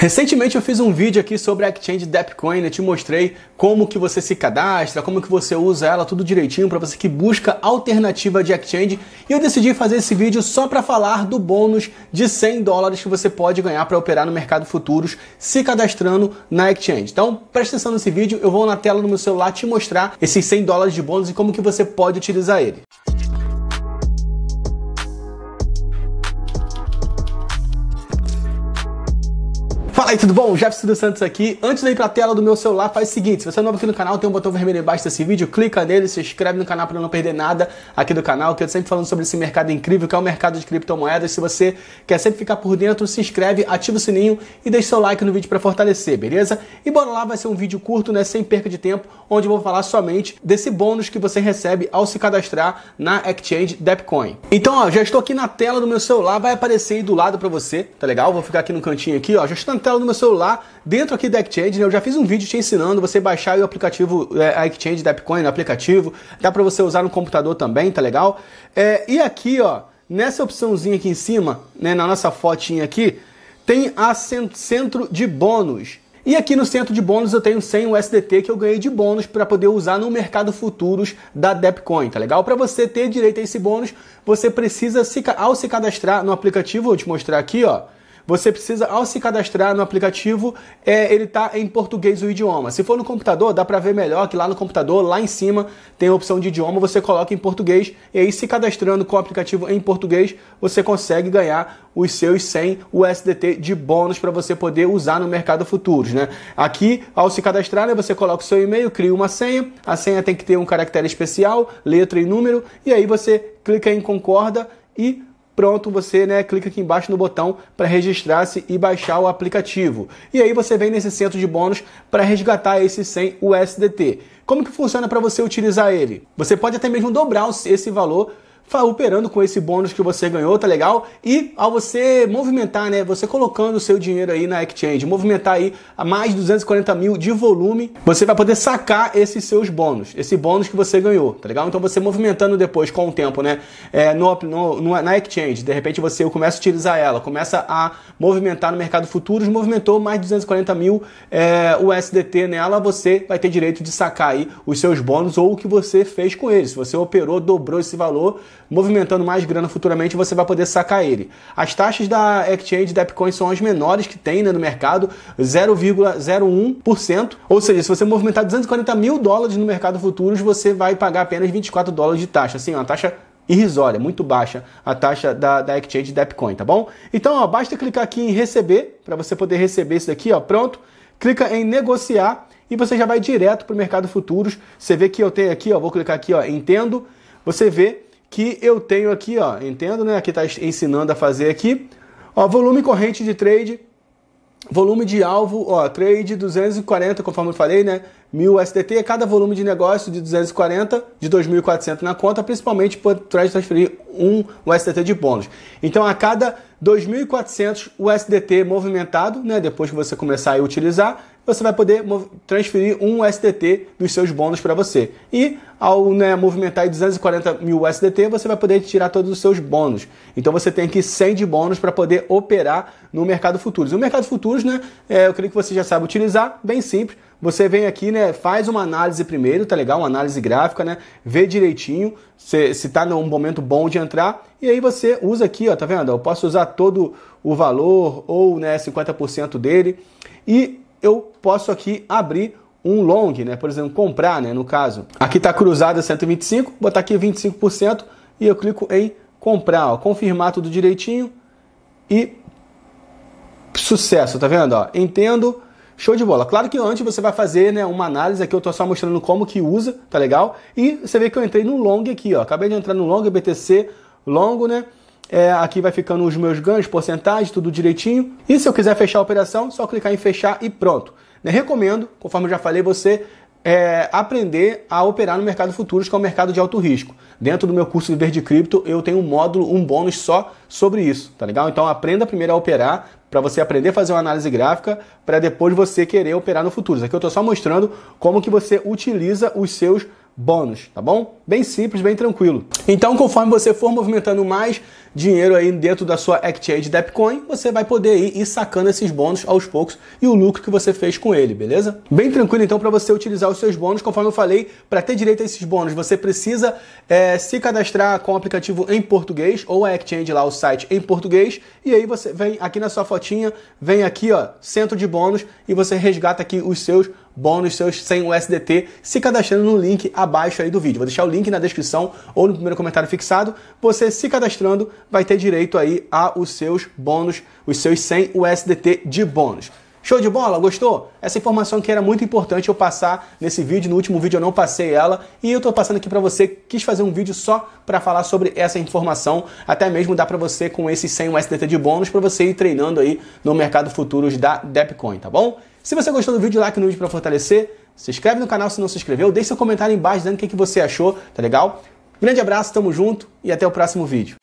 Recentemente eu fiz um vídeo aqui sobre a exchange Depcoin, eu né? te mostrei como que você se cadastra, como que você usa ela, tudo direitinho para você que busca alternativa de exchange. E eu decidi fazer esse vídeo só para falar do bônus de 100 dólares que você pode ganhar para operar no mercado futuros se cadastrando na exchange. Então, presta atenção nesse vídeo, eu vou na tela do meu celular te mostrar esses 100 dólares de bônus e como que você pode utilizar ele. Fala aí, tudo bom? Jefferson dos Santos aqui. Antes de ir pra tela do meu celular, faz o seguinte: se você é novo aqui no canal, tem um botão vermelho embaixo desse vídeo, clica nele, se inscreve no canal para não perder nada aqui do canal, que eu tô sempre falando sobre esse mercado incrível, que é o mercado de criptomoedas. Se você quer sempre ficar por dentro, se inscreve, ativa o sininho e deixa seu like no vídeo para fortalecer, beleza? E bora lá, vai ser um vídeo curto, né, sem perca de tempo, onde eu vou falar somente desse bônus que você recebe ao se cadastrar na exchange Depcoin. Então, ó, já estou aqui na tela do meu celular, vai aparecer aí do lado para você, tá legal? Vou ficar aqui no cantinho aqui, ó, já estou na tela no meu celular dentro aqui da Exchange, né? Eu já fiz um vídeo te ensinando você baixar o aplicativo, é, a Exchange da Bitcoin, o aplicativo. Dá para você usar no computador também, tá legal? É, e aqui, ó, nessa opçãozinha aqui em cima, né, na nossa fotinha aqui, tem a centro de bônus. E aqui no centro de bônus eu tenho 100 USDT que eu ganhei de bônus para poder usar no mercado futuros da Depcoin, tá legal? Para você ter direito a esse bônus, você precisa, se, ao se cadastrar no aplicativo, vou te mostrar aqui, ó, você precisa, ao se cadastrar no aplicativo, é, ele está em português o idioma. Se for no computador, dá para ver melhor que lá no computador, lá em cima, tem a opção de idioma, você coloca em português e aí se cadastrando com o aplicativo em português, você consegue ganhar os seus 100 USDT de bônus para você poder usar no mercado futuros, né? Aqui, ao se cadastrar, né, você coloca o seu e-mail, cria uma senha, a senha tem que ter um caractere especial, letra e número, e aí você clica em concorda e pronto, você né, clica aqui embaixo no botão para registrar-se e baixar o aplicativo. E aí você vem nesse centro de bônus para resgatar esse 100 USDT. Como que funciona para você utilizar ele? Você pode até mesmo dobrar esse valor operando com esse bônus que você ganhou, tá legal? E ao você movimentar, né, você colocando o seu dinheiro aí na exchange, movimentar aí a mais 240 mil de volume, você vai poder sacar esses seus bônus, esse bônus que você ganhou, tá legal? Então você movimentando depois com o tempo, né, é, no, no, na exchange, de repente você começa a utilizar ela, começa a movimentar no mercado futuros, movimentou mais 240 mil é, USDT nela, você vai ter direito de sacar aí os seus bônus ou o que você fez com eles. Se você operou, dobrou esse valor, movimentando mais grana futuramente, você vai poder sacar ele. As taxas da exchange da Epcoin são as menores que tem né, no mercado, 0,01%. Ou seja, se você movimentar 240 mil dólares no mercado futuros, você vai pagar apenas 24 dólares de taxa. Assim, uma taxa irrisória, muito baixa a taxa da, da exchange da Epcoin, tá bom? Então, ó, basta clicar aqui em receber, para você poder receber isso daqui, ó, pronto. Clica em negociar e você já vai direto para o mercado futuros. Você vê que eu tenho aqui, ó, vou clicar aqui, ó, entendo. Você vê que eu tenho aqui, ó, entendo, né? Aqui tá está ensinando a fazer aqui. Ó, volume corrente de trade, volume de alvo, ó, trade 240, conforme eu falei, né? mil SDT a é cada volume de negócio de 240 de 2.400 na conta, principalmente por trás transferir um USDT de bônus. Então, a cada 2.400 USDT movimentado, né, depois que você começar a utilizar, você vai poder transferir um USDT dos seus bônus para você. E ao né, movimentar 240 mil USDT, você vai poder tirar todos os seus bônus. Então você tem aqui 100 de bônus para poder operar no mercado futuros. E o mercado futuros, né, é, eu creio que você já sabe utilizar, bem simples você vem aqui, né, faz uma análise primeiro, tá legal? Uma análise gráfica, né? Vê direitinho se, se tá num momento bom de entrar. E aí você usa aqui, ó, tá vendo? Eu posso usar todo o valor ou, né, 50% dele. E eu posso aqui abrir um long, né? Por exemplo, comprar, né, no caso. Aqui tá cruzada 125, botar aqui 25% e eu clico em comprar, ó, confirmar tudo direitinho e sucesso, tá vendo? Ó, entendo Show de bola. Claro que antes você vai fazer né, uma análise aqui, eu tô só mostrando como que usa, tá legal? E você vê que eu entrei no long aqui, ó. Acabei de entrar no long, BTC, longo, né? É, aqui vai ficando os meus ganhos, porcentagem, tudo direitinho. E se eu quiser fechar a operação, só clicar em fechar e pronto. Né? Recomendo, conforme eu já falei, você é, aprender a operar no mercado futuros, que é um mercado de alto risco. Dentro do meu curso Viver de Cripto, eu tenho um módulo, um bônus só sobre isso, tá legal? Então aprenda primeiro a operar, para você aprender a fazer uma análise gráfica, para depois você querer operar no futuros. Aqui eu estou só mostrando como que você utiliza os seus bônus, tá bom? Bem simples, bem tranquilo. Então, conforme você for movimentando mais dinheiro aí dentro da sua exchange da Bitcoin, você vai poder ir, ir sacando esses bônus aos poucos e o lucro que você fez com ele, beleza? Bem tranquilo então para você utilizar os seus bônus, conforme eu falei, para ter direito a esses bônus, você precisa é, se cadastrar com o aplicativo em português ou a exchange lá, o site em português, e aí você vem aqui na sua fotinha, vem aqui ó, centro de bônus e você resgata aqui os seus bônus seus sem o SDT se cadastrando no link abaixo aí do vídeo. Vou deixar o link na descrição ou no primeiro comentário fixado. Você se cadastrando vai ter direito aí a os seus bônus, os seus 100 USDT de bônus. Show de bola? Gostou? Essa informação que era muito importante eu passar nesse vídeo, no último vídeo eu não passei ela, e eu tô passando aqui para você, quis fazer um vídeo só para falar sobre essa informação, até mesmo dá para você com esses 100 USDT de bônus para você ir treinando aí no mercado futuros da Depcoin, tá bom? Se você gostou do vídeo, like no vídeo para fortalecer. Se inscreve no canal se não se inscreveu. Deixe seu comentário embaixo dizendo o que, que você achou, tá legal? Grande abraço, tamo junto e até o próximo vídeo.